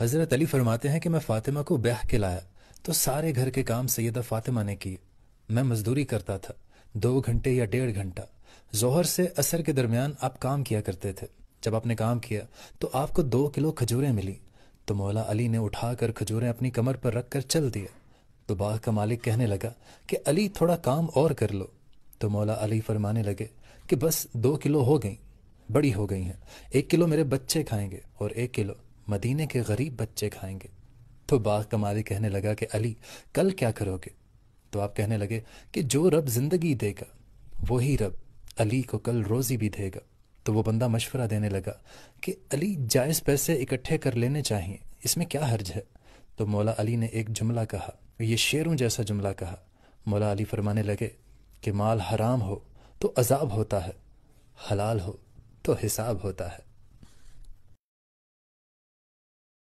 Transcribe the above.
हज़रत अली फरमाते हैं कि मैं फ़ातिमा को ब्याह के लाया तो सारे घर के काम सैदा फ़ातिमा ने किए मैं मजदूरी करता था दो घंटे या डेढ़ घंटा जोहर से असर के दरमियान आप काम किया करते थे जब आपने काम किया तो आपको दो किलो खजूरें मिली तो मौला अली ने उठाकर खजूरें अपनी कमर पर रख कर चल दिया तो बाग का मालिक कहने लगा कि अली थोड़ा काम और कर लो तो मौला अली फरमाने लगे कि बस दो किलो हो गई बड़ी हो गई हैं एक किलो मेरे बच्चे खाएंगे और एक किलो मदीने के गरीब बच्चे खाएंगे तो बाग कमाली कहने लगा कि अली कल क्या करोगे तो आप कहने लगे कि जो रब जिंदगी देगा वही रब अली को कल रोज़ी भी देगा तो वो बंदा मशवरा देने लगा कि अली जायज़ पैसे इकट्ठे कर लेने चाहिए इसमें क्या हर्ज है तो मौला अली ने एक जुमला कहा ये शेरों जैसा जुमला कहा मौला अली फरमाने लगे कि माल हराम हो तो अजाब होता है हलाल हो तो हिसाब होता है